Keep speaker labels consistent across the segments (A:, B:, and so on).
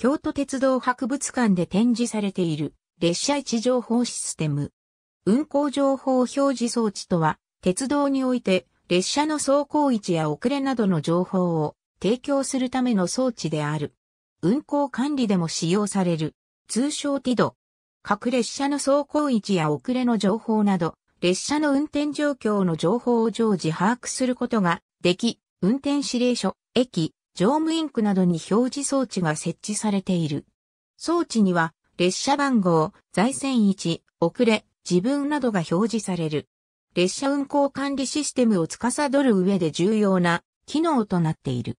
A: 京都鉄道
B: 博物館で展示されている列車位置情報システム。運行情報表示装置とは、鉄道において列車の走行位置や遅れなどの情報を提供するための装置である。運行管理でも使用される。通称ティド。各列車の走行位置や遅れの情報など、列車の運転状況の情報を常時把握することができ、運転指令書、駅、乗務インクなどに表示装置が設置されている。装置には、列車番号、在線位置、遅れ、自分などが表示される。列車運行管理システムを司る上で重要な機能となっている。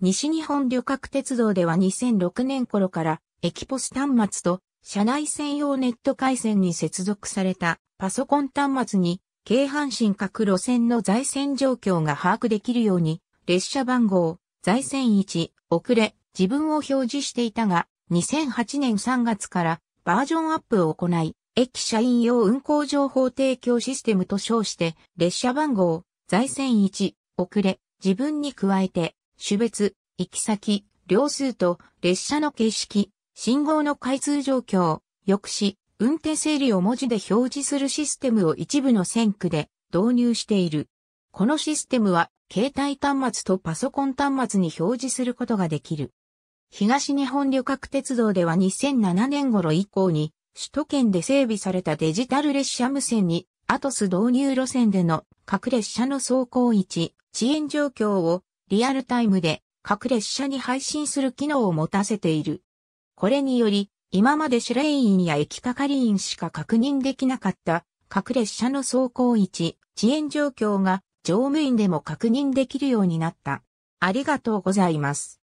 B: 西日本旅客鉄道では2006年頃からエキポス端末と車内専用ネット回線に接続されたパソコン端末に京阪神各路線の在線状況が把握できるように列車番号、財政1、遅れ、自分を表示していたが、2008年3月からバージョンアップを行い、駅社員用運行情報提供システムと称して、列車番号、財政1、遅れ、自分に加えて、種別、行き先、両数と列車の形式、信号の開通状況、抑止、運転整理を文字で表示するシステムを一部の線区で導入している。このシステムは、携帯端末とパソコン端末に表示することができる。東日本旅客鉄道では2007年頃以降に、首都圏で整備されたデジタル列車無線に、アトス導入路線での各列車の走行位置、遅延状況をリアルタイムで各列車に配信する機能を持たせている。これにより、今まで指令員や駅係員しか確認できなかった各列車の走行位置、遅延状況が乗務員でも確認できるようになった。ありがとうございます。